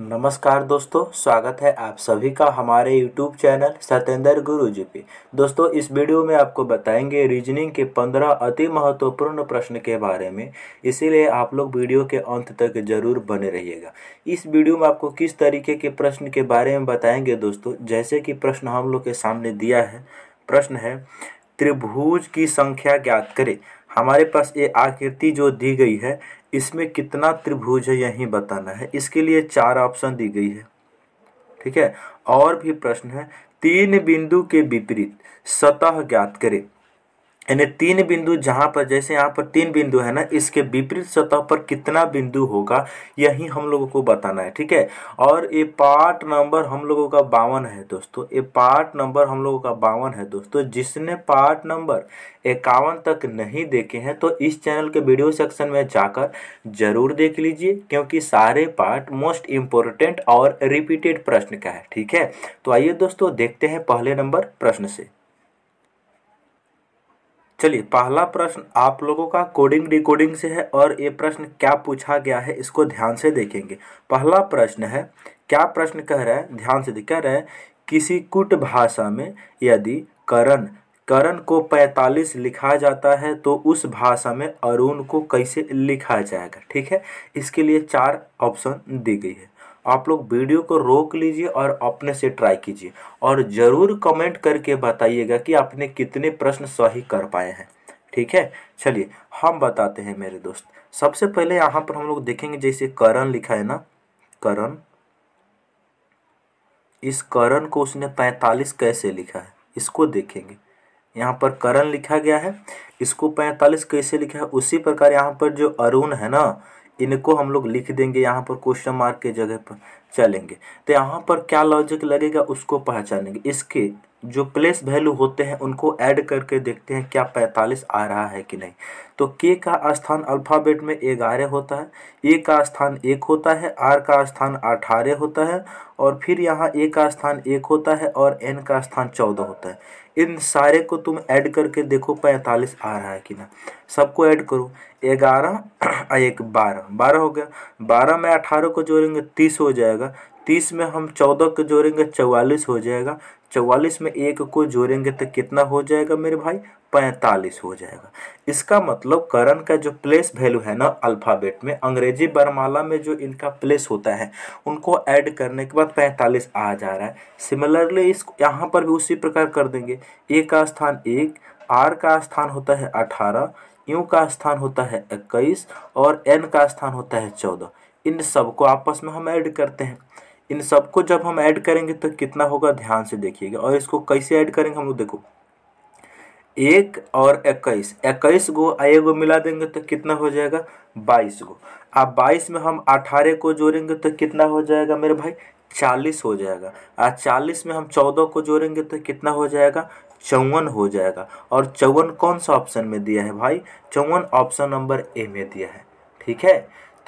नमस्कार दोस्तों स्वागत है आप सभी का हमारे यूट्यूब चैनल सत्येंद्र गुरु जी पे दोस्तों इस वीडियो में आपको बताएंगे रीजनिंग के पंद्रह अति महत्वपूर्ण प्रश्न के बारे में इसीलिए आप लोग वीडियो के अंत तक जरूर बने रहिएगा इस वीडियो में आपको किस तरीके के प्रश्न के बारे में बताएंगे दोस्तों जैसे कि प्रश्न हम लोग के सामने दिया है प्रश्न है त्रिभुज की संख्या ज्ञात करें हमारे पास ये आकृति जो दी गई है इसमें कितना त्रिभुज है यही बताना है इसके लिए चार ऑप्शन दी गई है ठीक है और भी प्रश्न है तीन बिंदु के विपरीत सतह ज्ञात करें यानी तीन बिंदु जहाँ पर जैसे यहाँ पर तीन बिंदु है ना इसके विपरीत सतह पर कितना बिंदु होगा यही हम लोगों को बताना है ठीक है और ये पार्ट नंबर हम लोगों का बावन है दोस्तों ये पार्ट नंबर हम लोगों का बावन है दोस्तों जिसने पार्ट नंबर इक्यावन तक नहीं देखे हैं तो इस चैनल के वीडियो सेक्शन में जाकर जरूर देख लीजिए क्योंकि सारे पार्ट मोस्ट इम्पोर्टेंट और रिपीटेड प्रश्न का है ठीक है तो आइए दोस्तों देखते हैं पहले नंबर प्रश्न से चलिए पहला प्रश्न आप लोगों का कोडिंग डिकोडिंग से है और ये प्रश्न क्या पूछा गया है इसको ध्यान से देखेंगे पहला प्रश्न है क्या प्रश्न कह रहा है ध्यान से कह रहे हैं किसी कुट भाषा में यदि करण करण को 45 लिखा जाता है तो उस भाषा में अरुण को कैसे लिखा जाएगा ठीक है इसके लिए चार ऑप्शन दी गई है आप लोग वीडियो को रोक लीजिए और अपने से ट्राई कीजिए और ज़रूर कमेंट करके बताइएगा कि आपने कितने प्रश्न सही कर पाए हैं ठीक है चलिए हम बताते हैं मेरे दोस्त सबसे पहले यहाँ पर हम लोग देखेंगे जैसे करण लिखा है ना करण इस करण को उसने पैंतालीस कैसे लिखा है इसको देखेंगे यहाँ पर करण लिखा गया है इसको पैंतालीस कैसे लिखा है उसी प्रकार यहाँ पर जो अरुण है ना इनको हम लोग लिख देंगे यहाँ पर क्वेश्चन मार्क के जगह पर चलेंगे तो यहाँ पर क्या लॉजिक लगेगा उसको पहचानेंगे इसके जो प्लेस वैल्यू होते हैं उनको ऐड करके देखते हैं क्या 45 आ रहा है कि नहीं तो के का स्थान अल्फ़ाबेट में ग्यारह होता है ए का स्थान एक होता है आर का स्थान अठारह होता है और फिर यहाँ ए का स्थान एक होता है और एन का स्थान चौदह होता है इन सारे को तुम ऐड करके देखो पैंतालीस आ रहा है कि ना सबको ऐड करो ग्यारह एक बारह बारह हो गया बारह में अठारह को जोड़ेंगे तीस हो जाएगा जाएगा तीस में हम चौदह को जोड़ेंगे चौवालीस हो जाएगा चौवालीस में एक को जोड़ेंगे तो कितना हो जाएगा मेरे भाई पैंतालीस हो जाएगा इसका मतलब करण का जो प्लेस वैल्यू है ना अल्फ़ाबेट में अंग्रेजी बरमाला में जो इनका प्लेस होता है उनको ऐड करने के बाद पैंतालीस आ जा रहा है सिमिलरली इस यहाँ पर भी उसी प्रकार कर देंगे ए का स्थान एक आर का स्थान होता है अठारह यू का स्थान होता है इक्कीस और एन का स्थान होता है चौदह इन सब को आपस में हम ऐड करते हैं इन सबको जब हम ऐड करेंगे तो कितना होगा ध्यान से देखिएगा और इसको कैसे ऐड करेंगे हम लोग देखो एक और इक्कीस इक्कीस आए गो मिला देंगे तो कितना हो जाएगा बाईस गो अब बाईस में हम अठारह को जोड़ेंगे तो कितना हो जाएगा मेरे भाई चालीस हो जाएगा और चालीस में हम चौदह को जोड़ेंगे तो कितना हो जाएगा चौवन हो जाएगा और चौवन कौन सा ऑप्शन में दिया है भाई चौवन ऑप्शन नंबर ए में दिया है ठीक है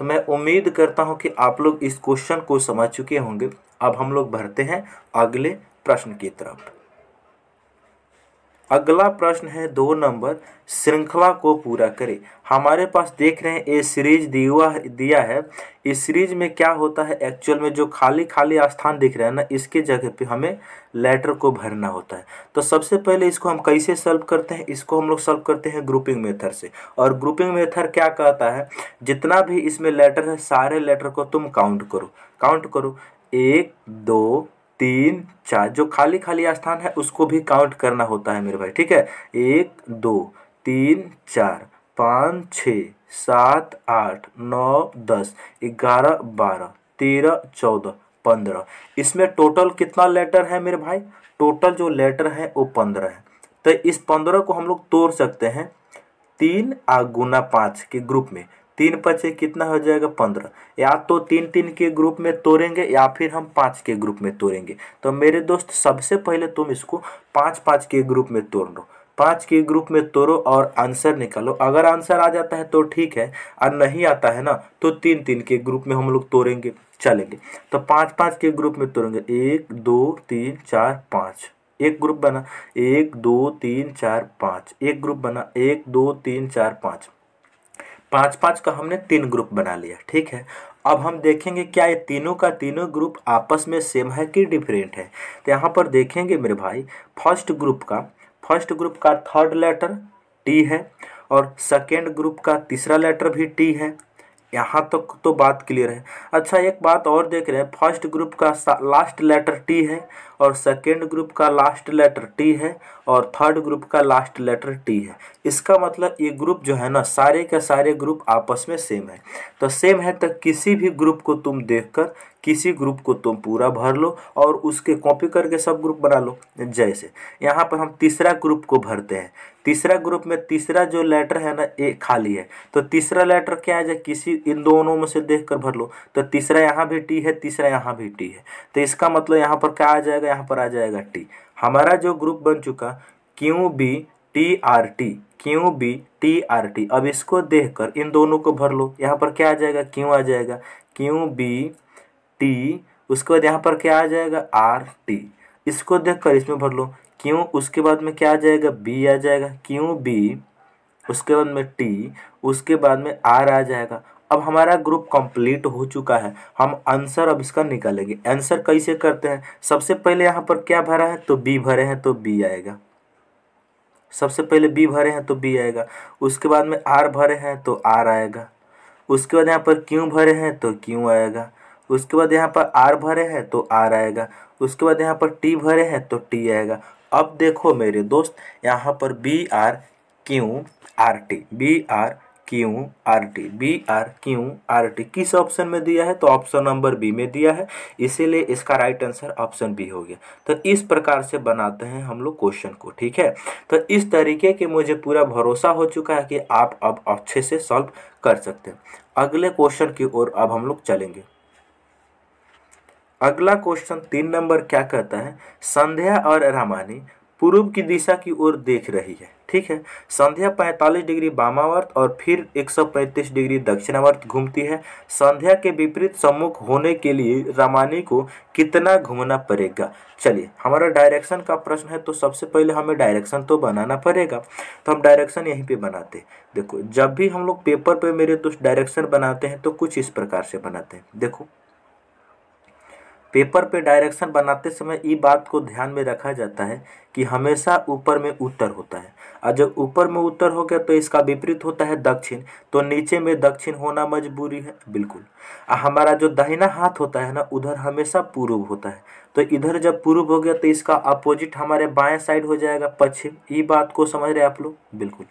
तो मैं उम्मीद करता हूं कि आप लोग इस क्वेश्चन को समझ चुके होंगे अब हम लोग भरते हैं अगले प्रश्न की तरफ अगला प्रश्न है दो नंबर श्रृंखला को पूरा करें हमारे पास देख रहे हैं ये सीरीज दिया दिया है इस सीरीज में क्या होता है एक्चुअल में जो खाली खाली स्थान दिख रहा है ना इसके जगह पे हमें लेटर को भरना होता है तो सबसे पहले इसको हम कैसे सॉल्व करते हैं इसको हम लोग सॉल्व करते हैं ग्रुपिंग मेथड से और ग्रुपिंग मेथड क्या कहता है जितना भी इसमें लेटर है सारे लेटर को तुम काउंट करो काउंट करो एक दो तीन चार जो खाली खाली स्थान है उसको भी काउंट करना होता है मेरे भाई ठीक है एक दो तीन चार पाँच छ सात आठ नौ दस ग्यारह बारह तेरह चौदह पंद्रह इसमें टोटल कितना लेटर है मेरे भाई टोटल जो लेटर है वो पंद्रह है तो इस पंद्रह को हम लोग तोड़ सकते हैं तीन आ गुना पाँच के ग्रुप में तीन पचे कितना हो जाएगा पंद्रह या तो तीन तीन के ग्रुप में तोड़ेंगे या फिर हम पाँच के ग्रुप में तोड़ेंगे तो मेरे दोस्त सबसे पहले तुम इसको पाँच पाँच के ग्रुप में तोड़ लो पाँच के ग्रुप में तोड़ो और आंसर निकालो अगर आंसर आ जाता है तो ठीक है और नहीं आता है ना तो तीन तीन के ग्रुप में हम लोग तोड़ेंगे चलेंगे तो पाँच पाँच के ग्रुप में तोड़ेंगे एक दो तीन चार पाँच एक ग्रुप बना एक दो तीन चार पाँच एक ग्रुप बना एक दो तीन चार पाँच पाँच पाँच का हमने तीन ग्रुप बना लिया ठीक है अब हम देखेंगे क्या ये तीनों का तीनों ग्रुप आपस में सेम है कि डिफरेंट है तो यहाँ पर देखेंगे मेरे भाई फर्स्ट ग्रुप का फर्स्ट ग्रुप का थर्ड लेटर टी है और सेकेंड ग्रुप का तीसरा लेटर भी टी है यहाँ तक तो, तो बात क्लियर है अच्छा एक बात और देख रहे हैं फर्स्ट ग्रुप का लास्ट लेटर टी है और सेकेंड ग्रुप का लास्ट लेटर टी है और थर्ड ग्रुप का लास्ट लेटर टी है इसका मतलब ये ग्रुप जो है ना सारे के सारे ग्रुप आपस में सेम है तो सेम है तो किसी भी ग्रुप को तुम देखकर किसी ग्रुप को तुम पूरा भर लो और उसके कॉपी करके सब ग्रुप बना लो जैसे यहाँ पर हम तीसरा ग्रुप को भरते हैं तीसरा ग्रुप में तीसरा जो लेटर है ना ये खाली है तो तीसरा लेटर क्या आ जाए किसी इन दोनों में से देख कर भर लो तो तीसरा यहाँ भी टी है तीसरा यहाँ भी टी है तो इसका मतलब यहाँ पर क्या आ जाएगा यहाँ पर आ जाएगा टी हमारा जो ग्रुप बन चुका Q B T R T Q B T R T अब इसको देखकर इन दोनों को भर लो यहाँ पर क्या आ जाएगा क्यों आ जाएगा क्यू बी टी उसके बाद यहाँ पर क्या आ जाएगा आर टी इसको देखकर इसमें भर लो क्यों उसके बाद में क्या आ जाएगा बी आ जाएगा क्यू बी उसके बाद में टी उसके बाद में आर आ जाएगा अब हमारा ग्रुप कंप्लीट हो चुका है हम आंसर अब इसका निकालेंगे आंसर कैसे करते हैं सबसे पहले यहाँ पर क्या भरा है तो बी भरे हैं तो बी आएगा सबसे पहले बी भरे हैं तो बी आएगा उसके बाद में आर भरे हैं तो आर आएगा उसके बाद यहाँ पर क्यों भरे हैं तो क्यों आएगा उसके बाद यहाँ पर आर भरे हैं तो आर आएगा उसके बाद यहाँ पर टी भरे हैं तो टी आएगा अब देखो मेरे दोस्त यहाँ पर B R Q R T B R Q R T B R Q R T किस ऑप्शन में दिया है तो ऑप्शन नंबर बी में दिया है इसीलिए इसका राइट आंसर ऑप्शन बी हो गया तो इस प्रकार से बनाते हैं हम लोग क्वेश्चन को ठीक है तो इस तरीके के मुझे पूरा भरोसा हो चुका है कि आप अब अच्छे से सॉल्व कर सकते हैं अगले क्वेश्चन की ओर अब हम लोग चलेंगे अगला क्वेश्चन तीन नंबर क्या कहता है संध्या और रामानी पूर्व की दिशा की ओर देख रही है ठीक है संध्या 45 डिग्री बामावर्त और फिर 135 डिग्री दक्षिणावर्त घूमती है संध्या के विपरीत सम्मुख होने के लिए रामानी को कितना घूमना पड़ेगा चलिए हमारा डायरेक्शन का प्रश्न है तो सबसे पहले हमें डायरेक्शन तो बनाना पड़ेगा तो हम डायरेक्शन यहीं पे बनाते देखो जब भी हम लोग पेपर पे मेरे दोस्त डायरेक्शन बनाते हैं तो कुछ इस प्रकार से बनाते हैं देखो पेपर पे डायरेक्शन बनाते समय ये बात को ध्यान में रखा जाता है कि हमेशा ऊपर में उत्तर होता है और जब ऊपर में उत्तर हो गया तो इसका विपरीत होता है दक्षिण तो नीचे में दक्षिण होना मजबूरी है बिल्कुल और हमारा जो दाहिना हाथ होता है ना उधर हमेशा पूर्व होता है तो इधर जब पूर्व हो गया तो इसका अपोजिट हमारे बाएं साइड हो जाएगा पश्चिम ये बात को समझ रहे आप लोग बिल्कुल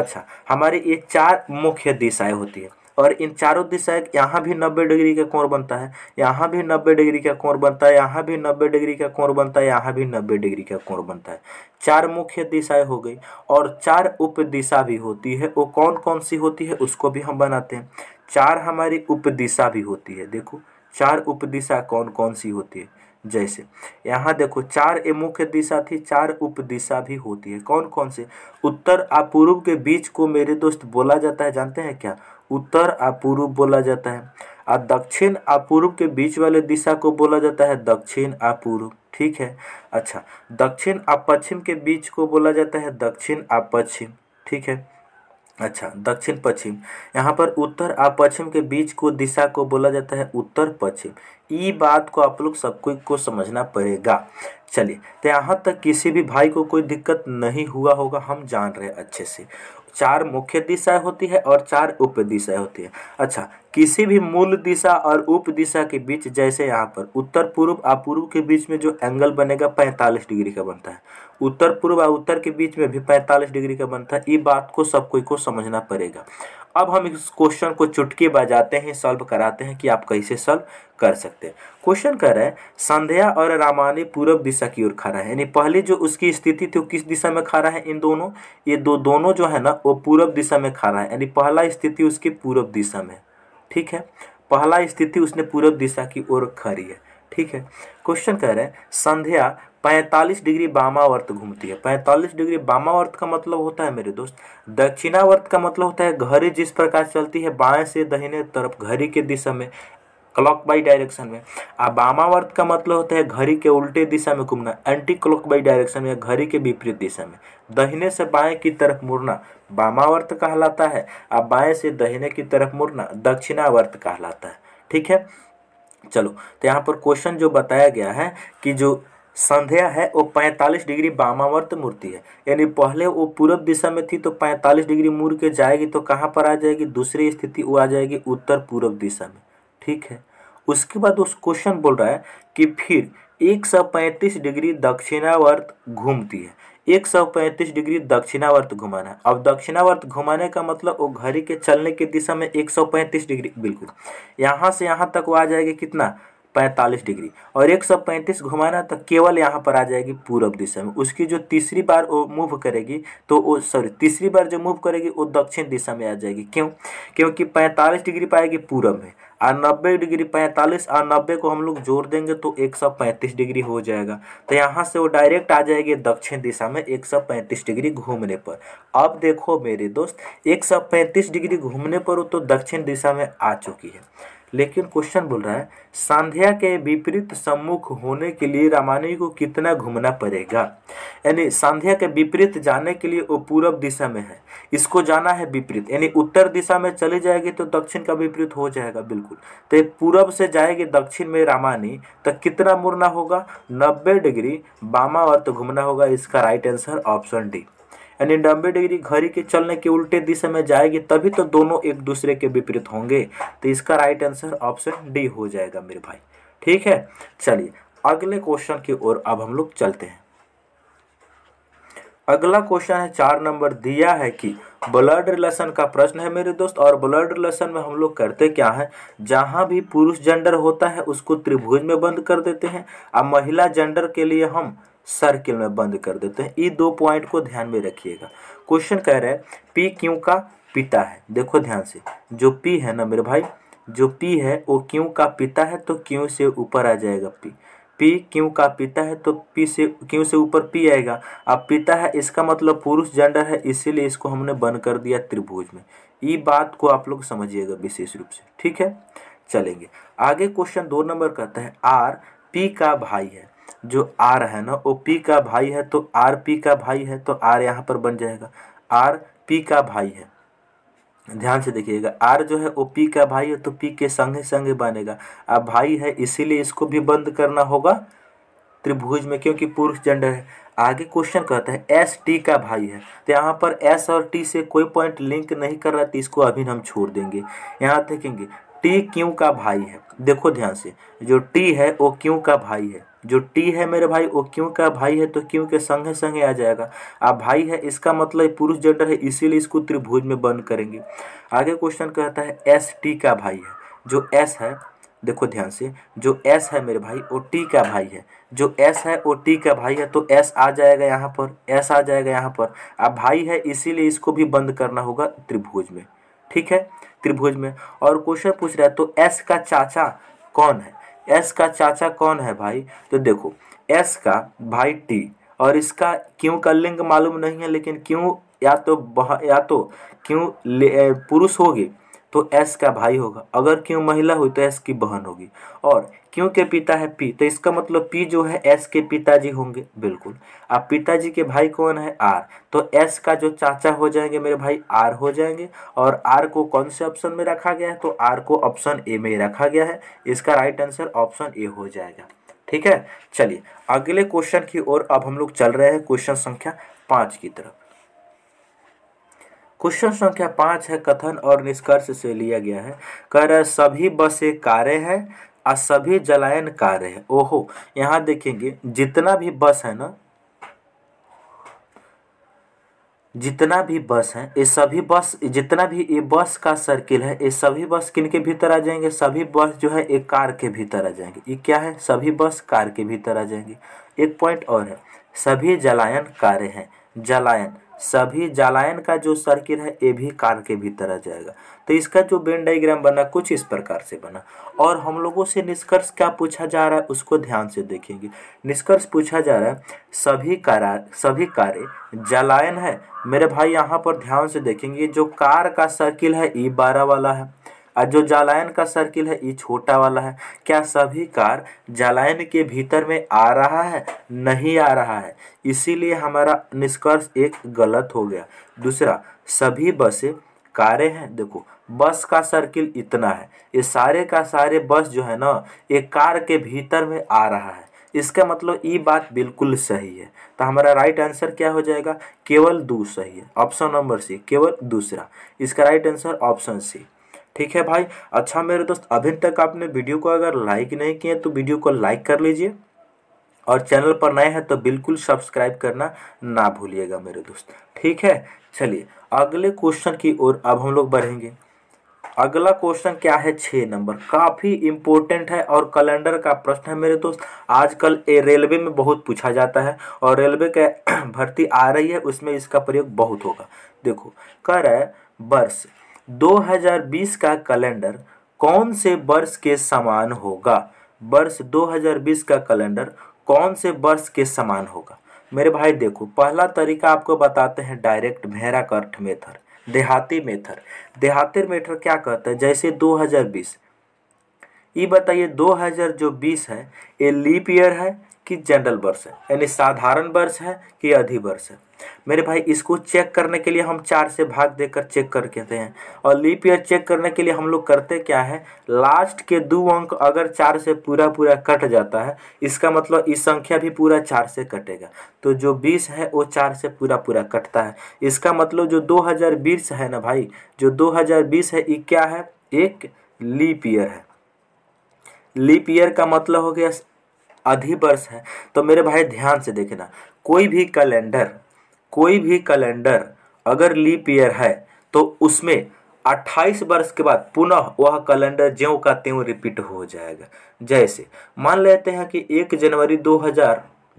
अच्छा हमारी ये चार मुख्य दिशाएं होती है और इन चारों दिशा यहाँ भी नब्बे डिग्री का कोण बनता है यहाँ भी नब्बे डिग्री का कोण बनता है यहाँ भी नब्बे डिग्री का कोण बनता है यहाँ भी नब्बे डिग्री का कोण बनता है चार मुख्य दिशाएं हो गई और चार उप दिशा भी होती है वो कौन कौन सी होती है उसको भी हम बनाते हैं चार हमारी उप दिशा भी होती है देखो चार उप दिशा कौन कौन सी होती है जैसे यहाँ देखो चार ए मुख्य दिशा थी चार उप दिशा भी होती है कौन कौन से उत्तर और पूर्व के बीच को मेरे दोस्त बोला जाता है जानते हैं क्या उत्तर आ पूर्व बोला जाता है और दक्षिण आ पूर्व के बीच वाले दिशा को बोला जाता है दक्षिण आ पूर्व ठीक है अच्छा दक्षिण आ पश्चिम के बीच को बोला जाता है दक्षिण आ पश्चिम ठीक है अच्छा दक्षिण पश्चिम यहाँ पर उत्तर और पश्चिम के बीच को दिशा को बोला जाता है उत्तर पश्चिम ये बात को आप लोग सबको को समझना पड़ेगा चलिए तो यहाँ तक किसी भी भाई को कोई दिक्कत नहीं हुआ होगा हम जान रहे अच्छे से चार मुख्य दिशा होती है और चार उप दिशा होती है अच्छा किसी भी मूल दिशा और उप दिशा के बीच जैसे यहाँ पर उत्तर पूर्व और पूर्व के बीच में जो एंगल बनेगा पैंतालीस डिग्री का बनता है उत्तर पूर्व और उत्तर के बीच में भी 45 डिग्री का बनता है ये बात को सब कोई को समझना पड़ेगा अब हम इस क्वेश्चन को चुटकी बजाते हैं सॉल्व कराते हैं कि आप कैसे सॉल्व कर सकते हैं क्वेश्चन कह रहे हैं संध्या और रामानी पूर्व दिशा की ओर खा है यानी पहले जो उसकी स्थिति थी वो किस दिशा में खा रहा है इन दोनों ये दो दोनों जो है ना वो पूर्व दिशा में खा रहा है यानी पहला स्थिति उसकी पूर्व दिशा में ठीक है पहला स्थिति उसने पूर्व दिशा की ओर खड़ी है ठीक है क्वेश्चन कह रहे हैं संध्या पैंतालीस डिग्री बामावर्त घूमती है पैंतालीस डिग्री बामावर्त का मतलब होता है मेरे दोस्त दक्षिणावर्त का मतलब होता है घड़ी जिस प्रकार चलती है बाएं से दहिने तरफ घड़ी के दिशा में क्लॉक बाई डायरेक्शन में आ बामावर्त का मतलब होता है घड़ी के उल्टे दिशा में घूमना एंटी क्लॉक बाई डायरेक्शन में घड़ी के विपरीत दिशा में दहिने से बाएं की तरफ मुड़ना बामावर्त कहलाता है आ बाएं से दहिने की तरफ मुड़ना दक्षिणावर्त कहलाता है ठीक है चलो तो यहाँ पर क्वेश्चन जो बताया गया है कि जो संध्या है वो 45 डिग्री वामावर्त मूर्ति है यानी पहले वो पूर्व दिशा में थी तो 45 डिग्री मुड़ के जाएगी तो कहाँ पर आ जाएगी दूसरी स्थिति वो आ जाएगी उत्तर पूर्व दिशा में ठीक है उसके बाद उस क्वेश्चन बोल रहा है कि फिर 135 डिग्री दक्षिणावर्त घूमती है 135 डिग्री दक्षिणावर्त घुमाना है अब दक्षिणावर्त घुमाने का मतलब वो घड़ी के चलने की दिशा में एक डिग्री बिल्कुल यहाँ से यहाँ तक वो आ जाएगी कितना पैंतालीस डिग्री और एक सौ पैंतीस घुमाना तो केवल यहाँ पर आ जाएगी पूरब दिशा में उसकी जो तीसरी बार वो मूव करेगी तो वो सॉरी तीसरी बार जो मूव करेगी वो दक्षिण दिशा में आ जाएगी क्यों क्योंकि पैंतालीस डिग्री पाएगी पूरब में और नब्बे डिग्री पैंतालीस और नब्बे को हम लोग जोड़ देंगे तो एक सौ पैंतीस डिग्री हो जाएगा तो यहाँ से वो डायरेक्ट आ जाएगी दक्षिण दिशा में एक सौ पैंतीस डिग्री घूमने पर अब देखो मेरे दोस्त एक सौ पैंतीस डिग्री घूमने पर वो तो दक्षिण दिशा में आ चुकी है लेकिन क्वेश्चन बोल रहा है सांध्या के विपरीत सम्मुख होने के लिए रामानी को कितना घूमना पड़ेगा यानी सांध्या के विपरीत जाने के लिए वो पूर्व दिशा में है इसको जाना है विपरीत यानी उत्तर दिशा में चली जाएगी तो दक्षिण का विपरीत हो जाएगा बिल्कुल तो पूर्व से जाएगी दक्षिण में रामानी तो कितना मुड़ना होगा नब्बे डिग्री बामावर्त घूमना होगा इसका राइट आंसर ऑप्शन डी यानी नब्बे डिग्री घड़ी के चलने के उल्टे दिशा में जाएगी तभी तो दोनों एक दूसरे के विपरीत होंगे तो इसका राइट आंसर ऑप्शन डी हो जाएगा मेरे भाई ठीक है चलिए अगले क्वेश्चन की ओर अब हम लोग चलते हैं अगला क्वेश्चन है चार नंबर दिया है कि ब्लड रिलेशन का प्रश्न है मेरे दोस्त और ब्लड रिलेशन में हम लोग करते क्या है जहाँ भी पुरुष जेंडर होता है उसको त्रिभुज में बंद कर देते हैं अब महिला जेंडर के लिए हम सर्किल में बंद कर देते हैं ये दो पॉइंट को ध्यान में रखिएगा क्वेश्चन कह रहे हैं पी क्यू का पिता है देखो ध्यान से जो पी है ना मेरे भाई जो पी है वो क्यू का पिता है तो क्यू से ऊपर आ जाएगा पी पी क्यू का पिता है तो पी से क्यू से ऊपर पी आएगा अब पिता है इसका मतलब पुरुष जेंडर है इसीलिए इसको हमने बंद कर दिया त्रिभुज में ये बात को आप लोग समझिएगा विशेष रूप से ठीक है चलेंगे आगे क्वेश्चन दो नंबर कहता है आर पी का भाई है जो आर है ना वो पी का भाई है तो आर पी का भाई है तो आर यहाँ पर बन जाएगा आर पी का भाई है ध्यान से देखिएगा आर जो है वो पी का भाई है तो पी के संगे संगे बनेगा अब भाई है इसीलिए इसको भी बंद करना होगा त्रिभुज में क्योंकि पुरुष जेंडर है आगे क्वेश्चन कहता है एस टी का भाई है तो यहाँ पर एस और टी से कोई पॉइंट लिंक नहीं कर रहा तो इसको अभी हम छोड़ देंगे यहाँ देखेंगे टी क्यू का भाई है देखो ध्यान से जो टी है वो क्यू का भाई है जो टी है मेरे भाई वो क्यों का भाई है तो क्यों के संगे संगे आ जाएगा आप भाई है इसका मतलब पुरुष जेंडर है इसीलिए इसको त्रिभुज में बंद करेंगे आगे क्वेश्चन कहता है एस टी का भाई है जो एस है देखो ध्यान से जो एस है मेरे भाई वो टी का भाई है जो एस है वो टी का भाई है तो एस आ जाएगा यहाँ पर एस आ जाएगा यहाँ पर आप भाई है इसीलिए इसको भी बंद करना होगा त्रिभुज में ठीक है त्रिभुज में और क्वेश्चन पूछ रहा है तो एस का चाचा कौन है एस का चाचा कौन है भाई तो देखो एस का भाई टी और इसका क्यों का लिंग मालूम नहीं है लेकिन क्यों या तो बह या तो क्यों पुरुष होगी तो एस का भाई होगा अगर क्यों महिला हुई तो एस की बहन होगी और क्यों के पिता है पी तो इसका मतलब पी जो है एस के पिताजी होंगे बिल्कुल अब पिताजी के भाई कौन है आर तो एस का जो चाचा हो जाएंगे मेरे भाई आर हो जाएंगे और आर को कौन से ऑप्शन में रखा गया है तो आर को ऑप्शन ए में रखा गया है इसका राइट आंसर ऑप्शन ए हो जाएगा ठीक है चलिए अगले क्वेश्चन की ओर अब हम लोग चल रहे हैं क्वेश्चन संख्या पाँच की तरफ क्वेश्चन संख्या पाँच है कथन और निष्कर्ष से लिया गया है कह रहे सभी बसें कारें है और सभी जलायन कार्य है ओहो यहाँ देखेंगे जितना भी बस है ना जितना भी बस है ये सभी बस जितना भी ये बस का सर्किल है ये सभी बस किन के भीतर आ जाएंगे सभी बस जो है एक कार के भीतर आ जाएंगे ये क्या है सभी बस कार के भीतर आ जाएंगे एक पॉइंट और है सभी जलायन कार्य हैं जलायन सभी जालायन का जो सर्किल है ये भी कान के भीतर आ जाएगा तो इसका जो बेन डाइग्राम बना कुछ इस प्रकार से बना और हम लोगों से निष्कर्ष क्या पूछा जा रहा है उसको ध्यान से देखेंगे निष्कर्ष पूछा जा रहा है सभी कारा सभी कार्य जलायन है मेरे भाई यहाँ पर ध्यान से देखेंगे जो कार का सर्किल है ई बारह वाला है और जो जालायन का सर्किल है ये छोटा वाला है क्या सभी कार जालायन के भीतर में आ रहा है नहीं आ रहा है इसीलिए हमारा निष्कर्ष एक गलत हो गया दूसरा सभी बसें कारें हैं देखो बस का सर्किल इतना है ये सारे का सारे बस जो है ना ये कार के भीतर में आ रहा है इसका मतलब ये बात बिल्कुल सही है तो हमारा राइट आंसर क्या हो जाएगा केवल दो सही है ऑप्शन नंबर सी केवल दूसरा इसका राइट आंसर ऑप्शन सी ठीक है भाई अच्छा मेरे दोस्त अभी तक आपने वीडियो को अगर लाइक नहीं किए तो वीडियो को लाइक कर लीजिए और चैनल पर नए हैं तो बिल्कुल सब्सक्राइब करना ना भूलिएगा मेरे दोस्त ठीक है चलिए अगले क्वेश्चन की ओर अब हम लोग बढ़ेंगे अगला क्वेश्चन क्या है छः नंबर काफ़ी इम्पोर्टेंट है और कैलेंडर का प्रश्न है मेरे दोस्त आजकल रेलवे में बहुत पूछा जाता है और रेलवे के भर्ती आ रही है उसमें इसका प्रयोग बहुत होगा देखो कर वर्ष 2020 का कैलेंडर कौन से वर्ष के समान होगा वर्ष 2020 का कैलेंडर कौन से वर्ष के समान होगा मेरे भाई देखो पहला तरीका आपको बताते हैं डायरेक्ट भेड़ा कर्ठ मेथर देहाती मेथर देहाती मेथर क्या कहते हैं जैसे 2020 ये बताइए जो बीस है ये लीप ईयर है कि जनरल वर्ष है यानी साधारण वर्ष है कि अधिवर्ष है मेरे भाई इसको चेक करने के लिए हम चार से भाग देकर चेक कर कहते हैं और लीप ईयर चेक करने के लिए हम लोग करते क्या है लास्ट के दो अंक अगर चार से पूरा पूरा कट जाता है इसका मतलब इस संख्या भी पूरा चार से कटेगा तो जो बीस है वो चार से पूरा पूरा कटता है इसका मतलब जो दो हज़ार बीस है ना भाई जो दो हज़ार बीस है ये क्या है एक लीप ईयर है लीप ईयर का मतलब हो गया अधिवर्ष है तो मेरे भाई ध्यान से देखना कोई भी कैलेंडर कोई भी कैलेंडर अगर लीप ईयर है तो उसमें 28 वर्ष के बाद पुनः वह कैलेंडर ज्यों का त्यों रिपीट हो जाएगा जैसे मान लेते हैं कि 1 जनवरी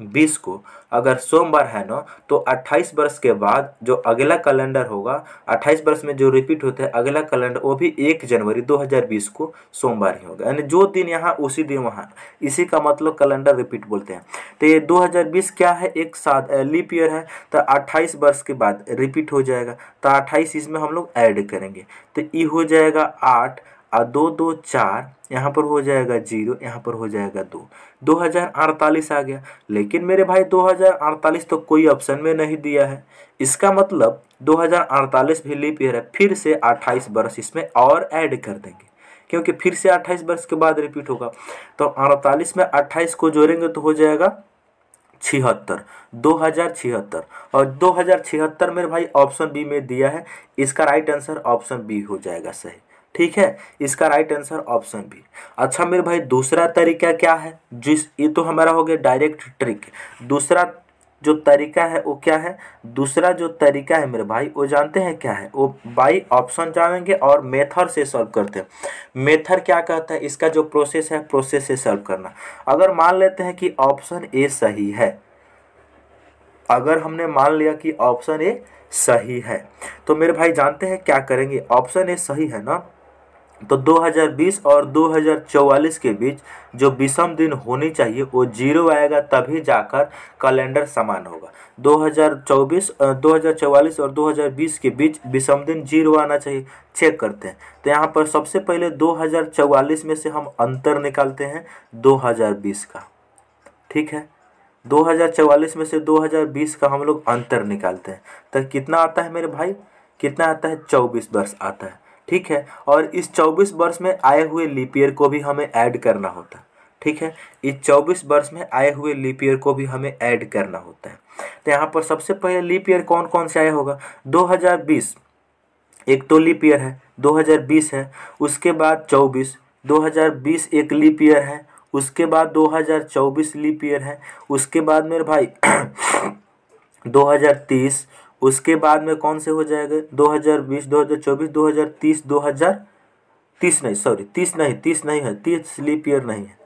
बीस को अगर सोमवार है ना तो अट्ठाईस वर्ष के बाद जो अगला कैलेंडर होगा अट्ठाईस वर्ष में जो रिपीट होता है अगला कैलेंडर वो भी एक जनवरी 2020 को सोमवार ही होगा यानी जो दिन यहाँ उसी दिन वहाँ इसी का मतलब कैलेंडर रिपीट बोलते हैं तो ये 2020 क्या है एक साथ लीप ईयर है तो अट्ठाईस वर्ष के बाद रिपीट हो जाएगा तो अट्ठाईस इसमें हम लोग ऐड करेंगे तो ई हो जाएगा आठ और दो दो चार यहाँ पर हो जाएगा जीरो यहाँ पर हो जाएगा दो दो हज़ार अड़तालीस आ गया लेकिन मेरे भाई दो हज़ार अड़तालीस तो कोई ऑप्शन में नहीं दिया है इसका मतलब दो हज़ार अड़तालीस भी लिप ईयर है फिर से अट्ठाईस वर्ष इसमें और ऐड कर देंगे क्योंकि फिर से अट्ठाईस वर्ष के बाद रिपीट होगा तो अड़तालीस में अट्ठाईस को जोड़ेंगे तो हो जाएगा छिहत्तर दो हज़ार छिहत्तर और दो हज़ार छिहत्तर मेरे भाई ऑप्शन बी में दिया है इसका राइट आंसर ऑप्शन बी हो जाएगा सही ठीक है इसका राइट आंसर ऑप्शन बी अच्छा मेरे भाई दूसरा तरीका क्या है जिस ये तो हमारा हो गया डायरेक्ट ट्रिक दूसरा जो तरीका है वो क्या है दूसरा जो तरीका है मेरे भाई वो जानते हैं क्या है वो बाई ऑप्शन जानेंगे और मेथड से सॉल्व करते हैं मेथड क्या कहता है इसका जो प्रोसेस है प्रोसेस से सॉल्व करना अगर मान लेते हैं कि ऑप्शन ए सही है अगर हमने मान लिया कि ऑप्शन ए सही है तो मेरे भाई जानते हैं क्या करेंगे ऑप्शन ए सही है ना तो 2020 और 2044 के बीच जो विषम दिन होनी चाहिए वो जीरो आएगा तभी जाकर कैलेंडर समान होगा 2024 2044 और 2020 के बीच विषम दिन जीरो आना चाहिए चेक करते हैं तो यहाँ पर सबसे पहले 2044 में से हम अंतर निकालते हैं 2020 का ठीक है 2044 में से 2020 का हम लोग अंतर निकालते हैं तो कितना आता है मेरे भाई कितना आता है चौबीस वर्ष आता है ठीक है और इस चौबीस वर्ष में आए हुए लिपियर को भी हमें ऐड करना होता है ठीक है इस चौबीस वर्ष में आए हुए लीप ईयर को भी हमें ऐड करना होता है तो यहाँ पर सबसे पहले लीप ईयर कौन कौन से आया होगा 2020 एक तो लीप ईयर है 2020 है उसके बाद 24 2020 एक लीप ईयर है उसके बाद 2024 लीप ईयर है उसके बाद मेरे भाई 2030 उसके बाद में कौन से हो जाएंगे 2020 2024 2030 2030 नहीं सॉरी 30 नहीं 30 नहीं है तीस स्लीप ईयर नहीं है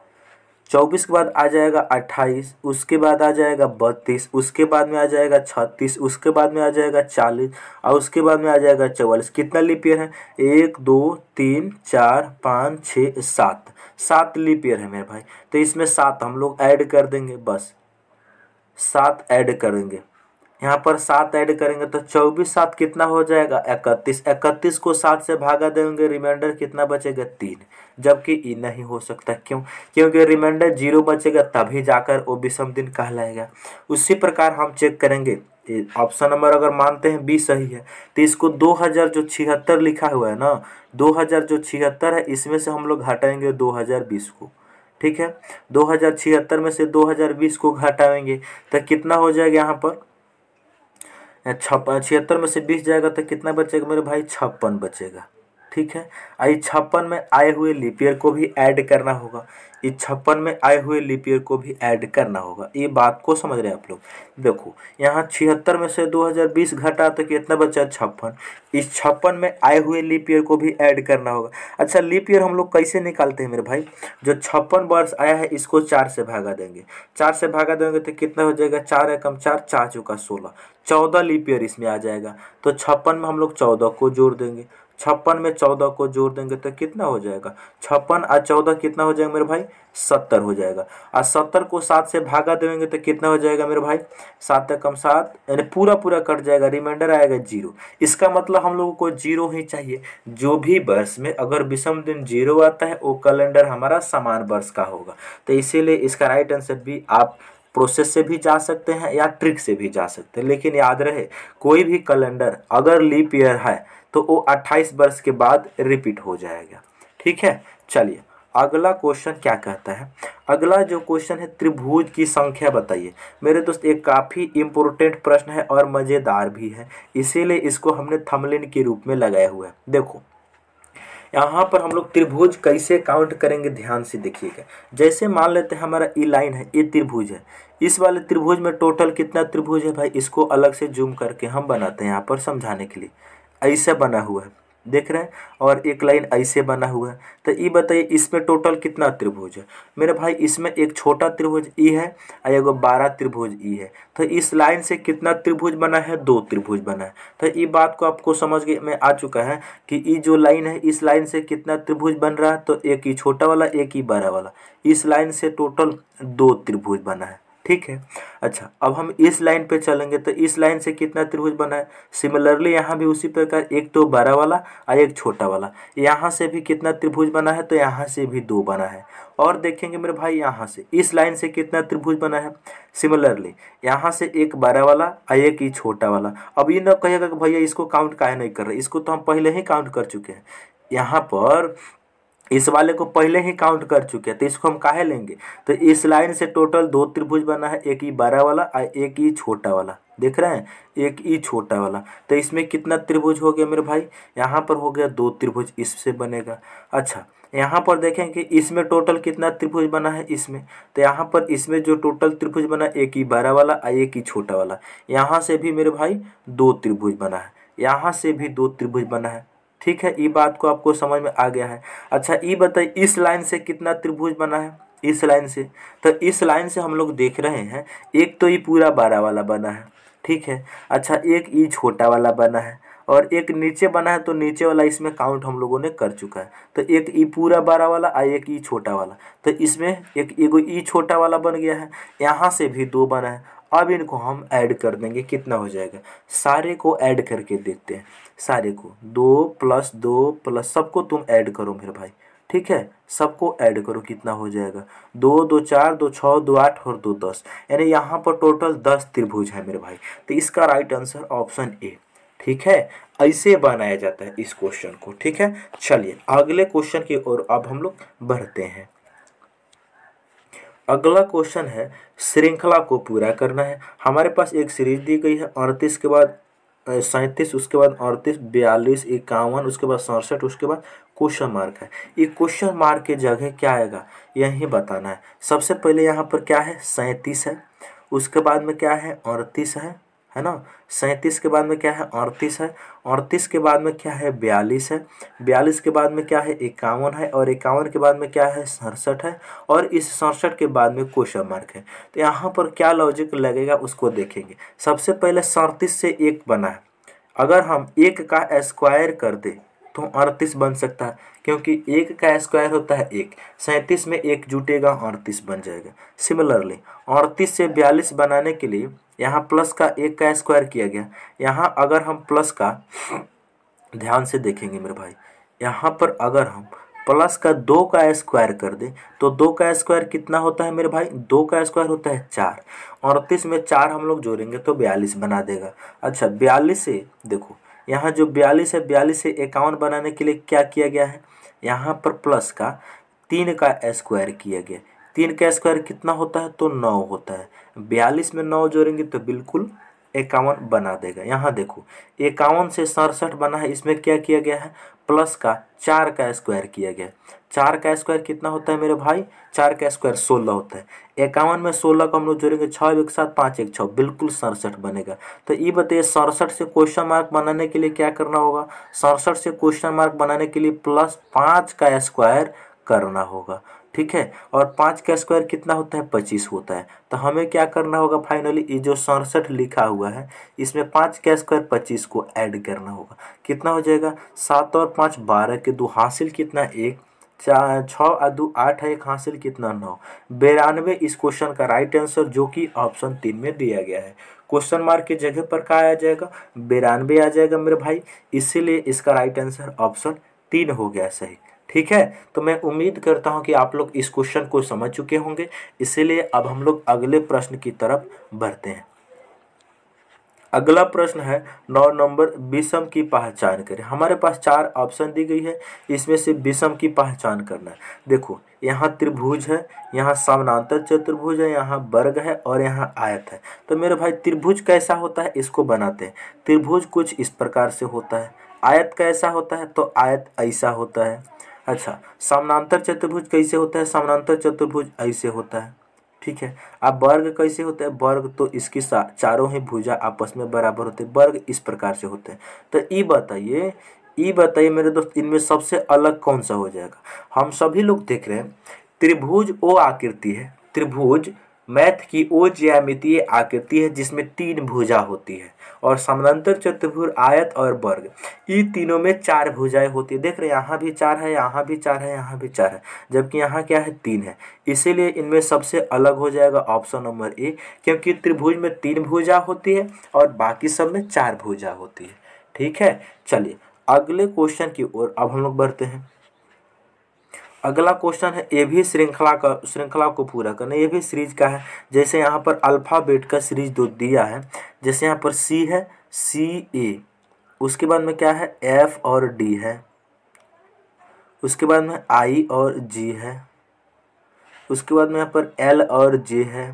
24 के बाद आ जाएगा 28 उसके बाद आ जाएगा 32 उसके बाद में आ जाएगा 36 उसके बाद में आ जाएगा 40 और उसके बाद में आ जाएगा चवालीस कितना लीप ईयर है एक दो तीन चार पाँच छः सात सात लीप ईयर है मेरे भाई तो इसमें सात हम लोग ऐड कर देंगे बस सात ऐड करेंगे यहाँ पर सात ऐड करेंगे तो चौबीस सात कितना हो जाएगा इकतीस इकतीस को सात से भागा देंगे रिमाइंडर कितना बचेगा तीन जबकि ये नहीं हो सकता क्यों क्योंकि रिमाइंडर जीरो बचेगा तभी जाकर वो विषम दिन कहलाएगा उसी प्रकार हम चेक करेंगे ऑप्शन नंबर अगर मानते हैं बी सही है तो इसको दो हज़ार जो छिहत्तर लिखा हुआ है ना दो हज़ार जो छिहत्तर है इसमें से हम लोग घटाएंगे दो हज़ार बीस को ठीक है दो हज़ार छिहत्तर में से दो हज़ार बीस को घटाएंगे तो कितना हो जाएगा यहाँ पर छप्पन छिहत्तर में से बीस जाएगा तो कितना बचेगा मेरे भाई छप्पन बचेगा ठीक है आई छप्पन में आए हुए लिपियर को भी ऐड करना होगा ये छप्पन में आए हुए लिपियर को भी ऐड करना होगा ये बात को समझ रहे हैं आप लोग देखो यहाँ छिहत्तर में से 2020 घटा तो कितना बचा छप्पन इस छप्पन में आए हुए लिपियर को भी ऐड करना होगा अच्छा लिपियर हम लोग कैसे निकालते हैं मेरे भाई जो छप्पन वर्ष आया है इसको चार से भागा देंगे चार से भागा देंगे तो कितना हो जाएगा चार एकम चार चार चौका सोलह चौदह लीप ईयर इसमें आ जाएगा तो छप्पन में हम लोग चौदह को जोड़ देंगे छप्पन में चौदह को जोड़ देंगे तो कितना हो जाएगा छप्पन और चौदह कितना हो जाएगा मेरे भाई सत्तर हो जाएगा और सत्तर को सात से भागा देंगे तो कितना हो जाएगा मेरे भाई सात कम सात यानी पूरा पूरा कट जाएगा रिमाइंडर आएगा जीरो इसका मतलब हम लोगों को जीरो ही चाहिए जो भी वर्ष में अगर विषम दिन जीरो आता है वो कैलेंडर हमारा समान वर्ष का होगा तो इसीलिए इसका राइट आंसर भी आप प्रोसेस से भी जा सकते हैं या ट्रिक से भी जा सकते हैं लेकिन याद रहे कोई भी कैलेंडर अगर लीप ईयर है तो वो 28 वर्ष के बाद रिपीट हो जाएगा ठीक है चलिए अगला क्वेश्चन क्या कहता है अगला जो क्वेश्चन है त्रिभुज की संख्या बताइए मेरे दोस्त एक काफ़ी इम्पोर्टेंट प्रश्न है और मज़ेदार भी है इसीलिए इसको हमने थमलिन के रूप में लगाया हुआ है देखो यहाँ पर हम लोग त्रिभुज कैसे काउंट करेंगे ध्यान से देखिएगा जैसे मान लेते हैं हमारा ई e लाइन है ये त्रिभुज है इस वाले त्रिभुज में टोटल कितना त्रिभुज है भाई इसको अलग से जूम करके हम बनाते हैं यहाँ पर समझाने के लिए ऐसा बना हुआ है देख रहे हैं और एक लाइन ऐसे बना हुआ है तो ये बताइए इसमें टोटल कितना त्रिभुज है मेरे भाई इसमें एक छोटा त्रिभुज ई है और एगो बारह त्रिभुज ई है तो इस लाइन से कितना त्रिभुज बना है दो त्रिभुज बना है तो ये बात को आपको समझ में आ चुका है कि ये जो लाइन है इस लाइन से कितना त्रिभुज बन रहा है तो एक ही छोटा वाला एक ही बारह वाला इस लाइन से टोटल दो त्रिभुज बना है ठीक है अच्छा अब हम इस लाइन पे चलेंगे तो इस लाइन से कितना त्रिभुज बना है सिमिलरली यहाँ भी उसी प्रकार एक तो बारह वाला और एक छोटा वाला यहाँ से भी कितना त्रिभुज बना है तो यहाँ से भी दो बना है और देखेंगे मेरे भाई यहाँ से इस लाइन से कितना त्रिभुज बना है सिमिलरली यहाँ से एक बारह वाला और एक ही छोटा वाला अब ये ना कहेगा कि भैया इसको काउंट काहे नहीं कर रहे इसको तो हम पहले ही काउंट कर चुके हैं यहाँ पर इस वाले को पहले ही काउंट कर चुके हैं तो इसको हम काहे लेंगे तो इस लाइन से टोटल दो त्रिभुज बना है एक ई बड़ा वाला और एक ई छोटा वाला देख रहे हैं एक ई छोटा वाला तो इसमें कितना त्रिभुज हो गया मेरे भाई यहाँ पर हो गया दो त्रिभुज इससे बनेगा अच्छा यहाँ पर देखें कि इसमें टोटल कितना त्रिभुज बना है इसमें तो यहाँ पर इसमें जो टोटल त्रिभुज बना एक ही बड़ा वाला और एक ही छोटा वाला यहाँ से भी मेरे भाई दो त्रिभुज बना है यहाँ से भी दो त्रिभुज बना है ठीक है ये बात को आपको समझ में आ गया है अच्छा ये बताइए इस लाइन से कितना त्रिभुज बना है इस लाइन से तो इस लाइन से हम लोग देख रहे हैं एक तो ये पूरा बारह वाला बना है ठीक है अच्छा एक ये छोटा वाला बना है और एक नीचे बना है तो नीचे वाला इसमें काउंट हम लोगों ने कर चुका है तो एक ई पूरा बारह वाला और एक ई छोटा वाला तो इसमें एक एगो ई छोटा वाला बन गया है यहाँ से भी दो बना है अब इनको हम ऐड कर देंगे कितना हो जाएगा सारे को ऐड करके देखते हैं सारे को दो प्लस दो प्लस सबको तुम ऐड करो मेरे भाई ठीक है सबको ऐड करो कितना हो जाएगा दो दो चार दो छः दो आठ और दो दस यानी यहाँ पर टोटल दस त्रिभुज है मेरे भाई तो इसका राइट आंसर ऑप्शन ए ठीक है ऐसे बनाया जाता है इस क्वेश्चन को ठीक है चलिए अगले क्वेश्चन की ओर अब हम लोग बढ़ते हैं अगला क्वेश्चन है श्रृंखला को पूरा करना है हमारे पास एक सीरीज दी गई है अड़तीस के बाद सैंतीस उसके बाद अड़तीस बयालीस इक्यावन उसके बाद सड़सठ उसके बाद क्वेश्चन मार्क है ये क्वेश्चन मार्क की जगह क्या आएगा यही बताना है सबसे पहले यहाँ पर क्या है सैंतीस है उसके बाद में क्या है अड़तीस है है ना सैंतीस के बाद में क्या है अड़तीस है अड़तीस के बाद में क्या है बयालीस है बयालीस के बाद में क्या है इक्यावन है और इक्यावन के बाद में क्या है सड़सठ है और इस सड़सठ के बाद में क्वेश्चन मार्क है तो यहाँ पर क्या लॉजिक लगेगा उसको देखेंगे सबसे पहले सड़तीस से एक बना है अगर हम एक का स्क्वायर कर दें तो अड़तीस बन सकता है क्योंकि एक का स्क्वायर होता है एक सैंतीस में एक जुटेगा अड़तीस बन जाएगा सिमिलरली अड़तीस से बयालीस बनाने के लिए यहाँ प्लस का एक का स्क्वायर किया गया यहाँ अगर हम प्लस का ध्यान से देखेंगे मेरे भाई यहाँ पर अगर हम प्लस का दो का स्क्वायर कर दें तो दो का स्क्वायर कितना होता है मेरे भाई दो का स्क्वायर होता है चार अड़तीस में चार हम लोग जोड़ेंगे तो बयालीस बना देगा अच्छा बयालीस से देखो यहाँ जो बयालीस है बयालीस से इक्यावन बनाने के लिए क्या किया गया है यहाँ पर प्लस का तीन का स्क्वायर किया गया तीन का स्क्वायर कितना होता है तो नौ होता है बयालीस में नौ जोड़ेंगे तो बिल्कुल इक्यावन बना देगा यहाँ देखो इक्यावन से सड़सठ बना है इसमें क्या किया गया है प्लस का चार का स्क्वायर किया गया चार का स्क्वायर कितना होता है मेरे भाई चार का स्क्वायर सोलह होता है इक्यावन में सोलह को हम लोग जोड़ेंगे छः एक सात पाँच एक छः बिल्कुल सड़सठ बनेगा तो ये बताइए सड़सठ से क्वेश्चन मार्क बनाने के लिए क्या करना होगा सड़सठ से क्वेश्चन मार्क बनाने के लिए प्लस पाँच का स्क्वायर करना होगा ठीक है और पाँच का स्क्वायर कितना होता है पच्चीस होता है तो हमें क्या करना होगा फाइनली ये जो सड़सठ लिखा हुआ है इसमें पाँच का स्क्वायर पच्चीस को ऐड करना होगा कितना हो जाएगा सात और पाँच बारह के दो हासिल कितना एक चार छः दो आठ है एक हासिल कितना नौ बिरानवे इस क्वेश्चन का राइट आंसर जो कि ऑप्शन तीन में दिया गया है क्वेश्चन मार्क की जगह पर क्या आ जाएगा बिरानवे आ जाएगा मेरे भाई इसीलिए इसका राइट आंसर ऑप्शन तीन हो गया सही ठीक है तो मैं उम्मीद करता हूँ कि आप लोग इस क्वेश्चन को समझ चुके होंगे इसीलिए अब हम लोग अगले प्रश्न की तरफ बढ़ते हैं अगला प्रश्न है नौ नंबर विषम की पहचान करें हमारे पास चार ऑप्शन दी गई है इसमें से विषम की पहचान करना है देखो यहाँ त्रिभुज है यहाँ समानांतर चतुर्भुज है यहाँ वर्ग है और यहाँ आयत है तो मेरे भाई त्रिभुज कैसा होता है इसको बनाते हैं त्रिभुज कुछ इस प्रकार से होता है आयत कैसा होता है तो आयत ऐसा होता है अच्छा समानांतर चतुर्भुज कैसे होता है समानांतर चतुर्भुज ऐसे होता है ठीक है अब वर्ग कैसे होता है वर्ग तो इसकी चारों ही भुजा आपस में बराबर होते हैं वर्ग इस प्रकार से होते हैं तो ये बताइए ये बताइए मेरे दोस्त इनमें सबसे अलग कौन सा हो जाएगा हम सभी लोग देख रहे हैं त्रिभुज ओ आकृति है त्रिभुज मैथ की ओ ज्यामितीय आकृति है जिसमें तीन भुजा होती है और समानांतर चतुर्भुज आयत और वर्ग ये तीनों में चार भुजाएं होती है देख रहे यहाँ भी चार है यहाँ भी चार है यहाँ भी चार है जबकि यहाँ क्या है तीन है इसीलिए इनमें सबसे अलग हो जाएगा ऑप्शन नंबर ए क्योंकि त्रिभुज में तीन भुजा होती है और बाकी सब में चार भुजा होती है ठीक है चलिए अगले क्वेश्चन की ओर अब हम लोग बढ़ते हैं अगला क्वेश्चन है ये भी श्रृंखला का श्रृंखला को पूरा करना ये भी सीरीज का है जैसे यहाँ पर अल्फ़ाबेट का सीरीज दो दिया है जैसे यहाँ पर सी है सी ए उसके बाद में क्या है एफ और डी है उसके बाद में आई और जी है उसके बाद में यहाँ पर एल और जे है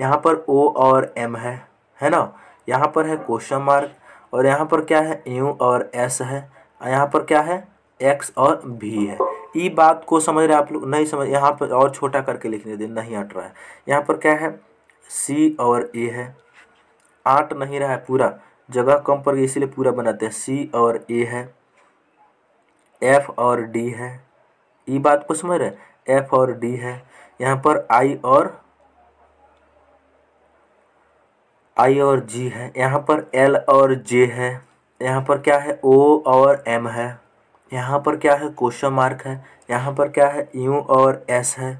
यहाँ पर ओ और एम है है ना यहाँ पर है क्वेश्चन मार्क और यहाँ पर क्या है यू और एस है यहाँ पर क्या है एक्स और भी है ये बात को समझ रहे आप लोग नहीं समझ यहाँ पर और छोटा करके लिखने दे नहीं हट रहा है यहाँ पर क्या है सी और ए है आठ नहीं रहा है पूरा जगह कम पड़ गई इसीलिए पूरा बनाते हैं सी और ए है एफ और डी है ये बात को समझ रहे एफ और डी है यहाँ पर आई और आई और जी है यहाँ पर एल और जे है यहाँ पर क्या है ओ और एम है यहाँ पर क्या है क्वेश्चन मार्क है यहाँ पर क्या है यू और एस है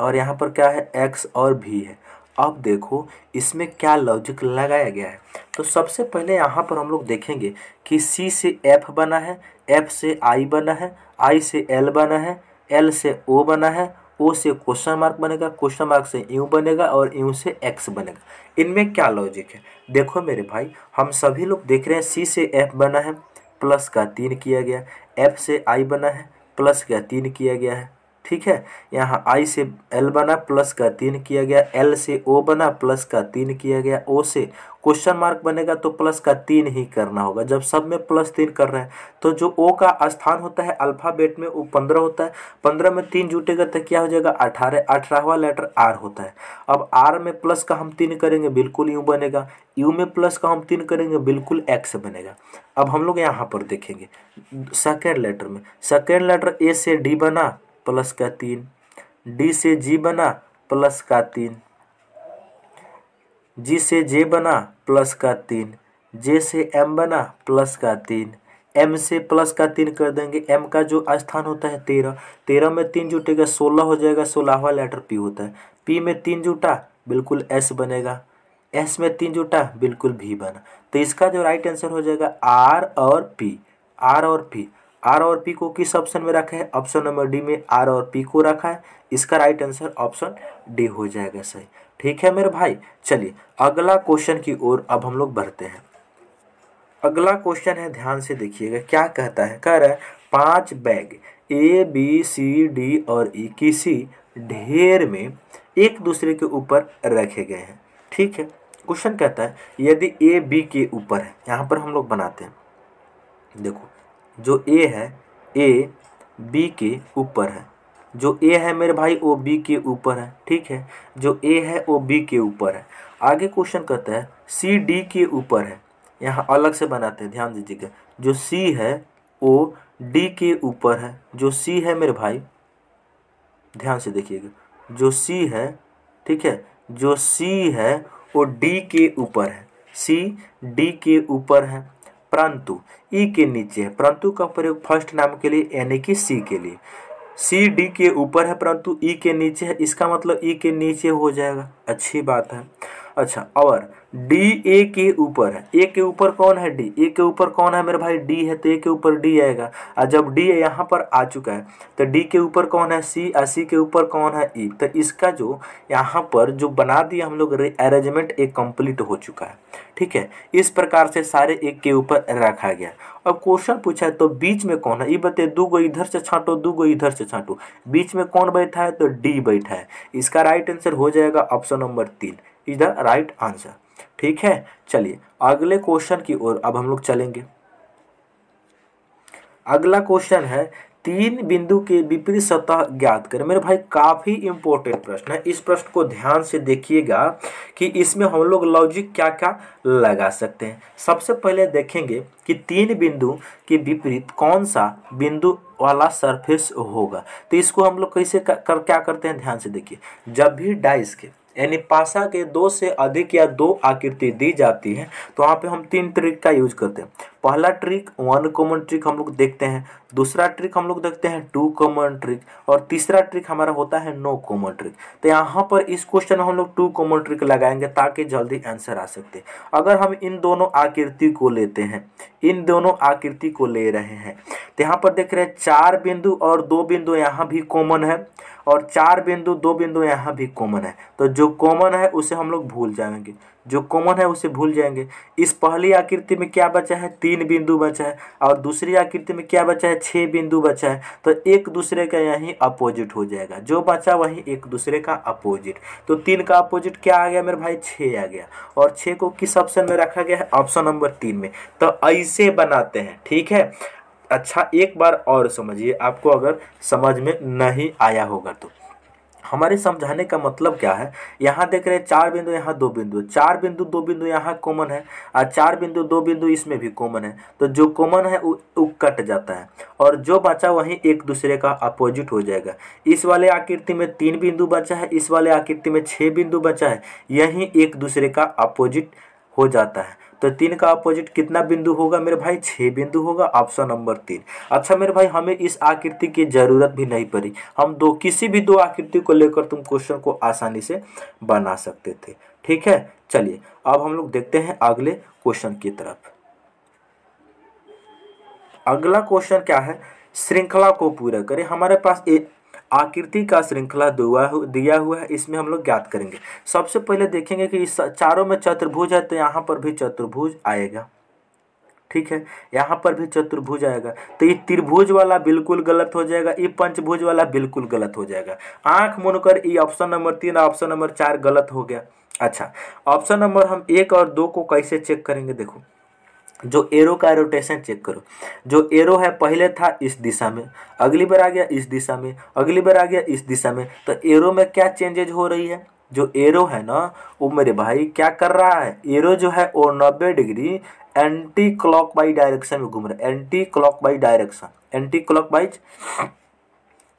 और यहाँ पर क्या है एक्स और भी है अब देखो इसमें क्या लॉजिक लगाया गया है तो सबसे पहले यहाँ पर हम लोग देखेंगे कि सी से एफ बना है एफ से आई बना है आई से एल बना है एल से ओ बना है ओ से क्वेश्चन मार्क बनेगा क्वेश्चन मार्क से यू बनेगा और यू से एक्स बनेगा इनमें क्या लॉजिक है देखो मेरे भाई हम सभी लोग देख रहे हैं सी से एफ बना है प्लस का तीन किया गया एफ से आई बना है प्लस का तीन किया गया है ठीक है यहाँ आई से एल बना प्लस का तीन किया गया एल से ओ बना प्लस का तीन किया गया ओ से क्वेश्चन मार्क बनेगा तो प्लस का तीन ही करना होगा जब सब में प्लस तीन कर रहे हैं तो जो ओ का स्थान होता है अल्फ़ाबेट में वो पंद्रह होता है पंद्रह में तीन जुटेगा तो क्या हो जाएगा अठारह अठारहवा लेटर आर होता है अब आर में प्लस का हम तीन करेंगे बिल्कुल यू बनेगा यू में प्लस का हम तीन करेंगे बिल्कुल एक्स बनेगा अब हम लोग यहाँ पर देखेंगे सेकेंड लेटर में सेकेंड लेटर ए से डी बना प्लस का तीन डी से जी बना प्लस का तीन जी से जे बना प्लस का तीन जे से एम बना प्लस का तीन एम से प्लस का तीन कर देंगे एम का जो स्थान होता है तेरह तेरह में तीन जुटेगा सोलह हो जाएगा सोलहवा लेटर पी होता है पी में तीन जुटा बिल्कुल एस बनेगा एस में तीन जुटा बिल्कुल भी बना तो इसका जो राइट आंसर हो जाएगा आर और पी आर और पी आर और पी को किस ऑप्शन में रखा है ऑप्शन नंबर डी में आर और पी को रखा है इसका राइट आंसर ऑप्शन डी हो जाएगा सही ठीक है मेरे भाई चलिए अगला क्वेश्चन की ओर अब हम लोग बढ़ते हैं अगला क्वेश्चन है ध्यान से देखिएगा क्या कहता है कह रहा है पांच bag A B e C D और ई e, किसी ढेर में एक दूसरे के ऊपर रखे गए हैं ठीक है क्वेश्चन कहता है यदि ए बी के ऊपर है यहाँ पर हम लोग बनाते हैं देखो जो ए है ए बी के ऊपर है जो ए है मेरे भाई वो बी के ऊपर है ठीक है जो ए है वो बी के ऊपर है आगे क्वेश्चन कहता है सी डी के ऊपर है यहाँ अलग से बनाते हैं ध्यान दीजिएगा जो सी है वो डी के ऊपर है जो सी है मेरे भाई ध्यान से देखिएगा जो सी है ठीक है जो सी है वो डी के ऊपर है सी डी के ऊपर है परंतु ई के नीचे है परंतु का प्रयोग फर्स्ट नाम के लिए यानी कि सी के लिए सी डी के ऊपर है परंतु ई के नीचे है इसका मतलब ई के नीचे हो जाएगा अच्छी बात है अच्छा और डी ए के ऊपर है ए के ऊपर कौन है डी ए के ऊपर कौन है मेरे भाई डी है तो ए के ऊपर डी आएगा और जब डी यहाँ पर आ चुका है तो डी के ऊपर कौन है सी और सी के ऊपर कौन है ई e. तो इसका जो यहाँ पर जो बना दिया हम लोग अरेंजमेंट एक कंप्लीट हो चुका है ठीक है इस प्रकार से सारे एक के ऊपर रखा गया अब क्वेश्चन पूछा है तो बीच में कौन है ये बताइए दू गो इधर से छांटो दू गो इधर से छांटो बीच में कौन बैठा है तो डी बैठा है इसका राइट आंसर हो जाएगा ऑप्शन नंबर तीन इज द राइट आंसर ठीक है चलिए अगले क्वेश्चन की ओर अब हम लोग चलेंगे अगला क्वेश्चन है तीन बिंदु के विपरीत सतह ज्ञात करें मेरे भाई काफ़ी इंपॉर्टेंट प्रश्न है इस प्रश्न को ध्यान से देखिएगा कि इसमें हम लोग लॉजिक क्या क्या लगा सकते हैं सबसे पहले देखेंगे कि तीन बिंदु के विपरीत कौन सा बिंदु वाला सरफेस होगा तो इसको हम लोग कैसे कर क्या करते हैं ध्यान से देखिए जब भी डाइस के यानी पासा के दो से अधिक या दो आकृति दी जाती है तो वहाँ पे हम तीन ट्रिक का यूज करते हैं पहला ट्रिक वन कॉमन ट्रिक हम लोग देखते हैं दूसरा ट्रिक हम लोग देखते हैं टू कॉमन ट्रिक और तीसरा ट्रिक हमारा होता है नो कॉमन ट्रिक तो यहाँ पर इस क्वेश्चन में हम लोग टू कॉमन ट्रिक लगाएंगे ताकि जल्दी आंसर आ सकते अगर हम इन दोनों आकृति को लेते हैं इन दोनों आकृति को ले रहे हैं तो यहाँ पर देख रहे हैं चार बिंदु और दो बिंदु यहाँ भी कॉमन है और चार बिंदु दो बिंदु यहाँ भी कॉमन है तो जो कॉमन है उसे हम लोग भूल जाएंगे जो कॉमन है उसे भूल जाएंगे इस पहली आकृति में क्या बचा है तीन बिंदु बचा है और दूसरी आकृति में क्या बचा है छः बिंदु बचा है तो एक दूसरे का यही अपोजिट हो जाएगा जो बचा वही एक दूसरे का अपोजिट तो तीन का अपोजिट क्या आ गया मेरे भाई छः आ गया और छः को किस ऑप्शन में रखा गया है ऑप्शन नंबर तीन में तो ऐसे बनाते हैं ठीक है अच्छा एक बार और समझिए आपको अगर समझ में नहीं आया होगा तो हमारे समझाने का मतलब क्या है यहाँ देख रहे हैं चार बिंदु यहाँ दो बिंदु चार बिंदु दो बिंदु यहाँ कॉमन है और चार बिंदु दो बिंदु इसमें भी कॉमन है तो जो कॉमन है वो कट जाता है और जो बचा वहीं एक दूसरे का अपोजिट हो जाएगा इस वाले आकृति में तीन बिंदु बचा है इस वाले आकृति में छः बिंदु बचा है यहीं एक दूसरे का अपोजिट हो जाता है तो तीन का अपोजिट कितना बिंदु होगा मेरे भाई छः बिंदु होगा ऑप्शन नंबर तीन अच्छा मेरे भाई हमें इस आकृति की ज़रूरत भी नहीं पड़ी हम दो किसी भी दो आकृति को लेकर तुम क्वेश्चन को आसानी से बना सकते थे ठीक है चलिए अब हम लोग देखते हैं अगले क्वेश्चन की तरफ अगला क्वेश्चन क्या है श्रृंखला को पूरा करें हमारे पास ए आकृति का श्रृंखला दिया हुआ है इसमें हम लोग ज्ञात करेंगे सबसे पहले देखेंगे कि इस चारों में चतुर्भुज है तो यहाँ पर भी चतुर्भुज आएगा ठीक है यहाँ पर भी चतुर्भुज आएगा तो ये त्रिभुज वाला बिल्कुल गलत हो जाएगा ये पंचभुज वाला बिल्कुल गलत हो जाएगा आंख मुनकर ये ऑप्शन नंबर तीन ऑप्शन नंबर चार गलत हो गया अच्छा ऑप्शन नंबर हम एक और दो को कैसे चेक करेंगे देखो जो एरो का रोटेशन चेक करो जो एरो है पहले था इस दिशा में अगली बार आ गया इस दिशा में अगली बार आ गया इस दिशा में तो एरो में क्या चेंजेज हो रही है जो एरो है ना वो मेरे भाई क्या कर रहा है एरो जो है वो नब्बे degree anticlockwise direction में घूम रहा है anticlockwise direction anticlockwise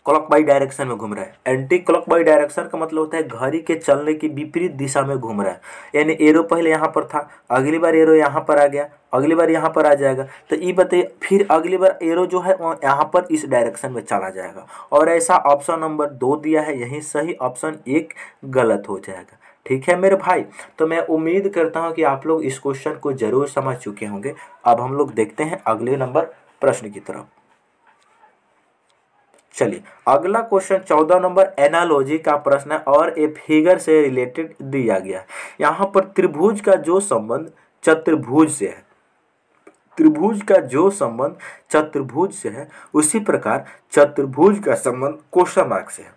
wise direction में घूम रहा है एंटी बाई डायरेक्शन का मतलब होता है घड़ी के चलने की विपरीत दिशा में घूम रहा है यानी एरो पहले यहाँ पर था अगली बार एरो यहाँ पर आ गया अगली बार यहाँ पर आ जाएगा तो ये बताइए फिर अगली बार एरो जो है वह यहाँ पर इस डायरेक्शन में चला जाएगा और ऐसा ऑप्शन नंबर दो दिया है यही सही ऑप्शन एक गलत हो जाएगा ठीक है मेरे भाई तो मैं उम्मीद करता हूँ कि आप लोग इस क्वेश्चन को जरूर समझ चुके होंगे अब हम लोग देखते हैं अगले नंबर प्रश्न की तरफ चलिए अगला क्वेश्चन चौदह नंबर एनालॉजी का प्रश्न है और ये फिगर से रिलेटेड दिया गया है यहाँ पर त्रिभुज का जो संबंध चतुर्भुज से है त्रिभुज का जो संबंध चतुर्भुज से है उसी प्रकार चतुर्भुज का संबंध क्वेश्चन मार्क से है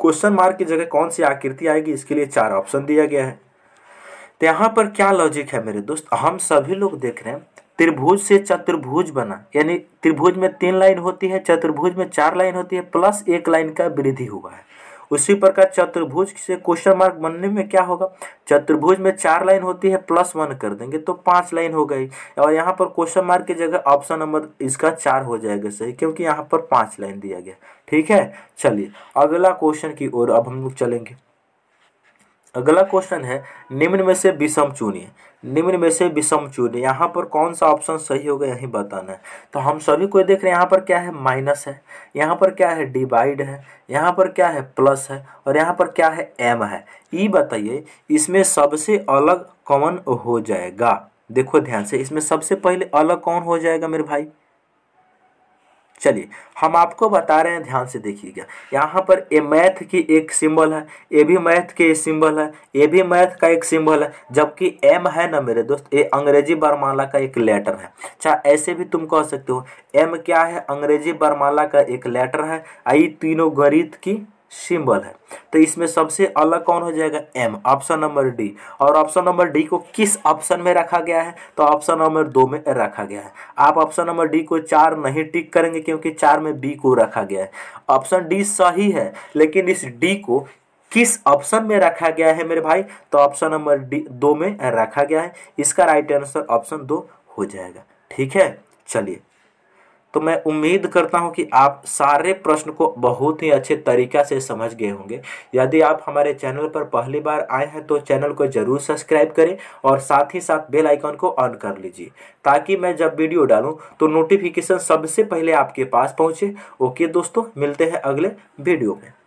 क्वेश्चन मार्क की जगह कौन सी आकृति आएगी इसके लिए चार ऑप्शन दिया गया है तो यहाँ पर क्या लॉजिक है मेरे दोस्त हम सभी लोग देख रहे हैं त्रिभुज से चतुर्भुज बना यानी त्रिभुज में तीन लाइन होती है चतुर्भुज में चार लाइन होती है प्लस एक लाइन का वृद्धि हुआ है उसी प्रकार चतुर्भुज से क्वेश्चन मार्क बनने में क्या होगा चतुर्भुज में चार लाइन होती है प्लस वन कर देंगे तो पांच लाइन हो गई और यहाँ पर क्वेश्चन मार्क की जगह ऑप्शन नंबर इसका चार हो जाएगा सही क्योंकि यहाँ पर पांच लाइन दिया गया ठीक है चलिए अगला क्वेश्चन की ओर अब हम लोग चलेंगे अगला क्वेश्चन है निम्न में से विषम चुनिए निम्न में से विषम चुन यहाँ पर कौन सा ऑप्शन सही होगा यही बताना है तो हम सभी को देख रहे हैं यहाँ पर क्या है माइनस है यहाँ पर क्या है डिवाइड है यहाँ पर क्या है प्लस है और यहाँ पर क्या है एम है ये बताइए इसमें सबसे अलग कौन हो जाएगा देखो ध्यान से इसमें सबसे पहले अलग कौन हो जाएगा मेरे भाई चलिए हम आपको बता रहे हैं ध्यान से देखिएगा यहाँ पर ए मैथ की एक सिंबल है ए भी मैथ की सिंबल है ए भी मैथ का एक सिंबल है जबकि एम है ना मेरे दोस्त ये अंग्रेजी बरमाला का एक लेटर है अच्छा ऐसे भी तुम कह सकते हो एम क्या है अंग्रेजी बरमाला का एक लेटर है आई तीनों गणित की सिंबल है तो इसमें सबसे अलग कौन हो जाएगा एम ऑप्शन नंबर डी और ऑप्शन नंबर डी को किस ऑप्शन में रखा गया है तो ऑप्शन नंबर दो में रखा गया है आप ऑप्शन नंबर डी को चार नहीं टिक करेंगे क्योंकि चार में बी को रखा गया है ऑप्शन डी सही है लेकिन इस डी को किस ऑप्शन में रखा गया है मेरे भाई तो ऑप्शन नंबर डी दो में रखा गया है इसका राइट आंसर ऑप्शन दो हो जाएगा ठीक है चलिए तो मैं उम्मीद करता हूं कि आप सारे प्रश्न को बहुत ही अच्छे तरीका से समझ गए होंगे यदि आप हमारे चैनल पर पहली बार आए हैं तो चैनल को जरूर सब्सक्राइब करें और साथ ही साथ बेल आइकन को ऑन कर लीजिए ताकि मैं जब वीडियो डालूं तो नोटिफिकेशन सबसे पहले आपके पास पहुंचे ओके दोस्तों मिलते हैं अगले वीडियो में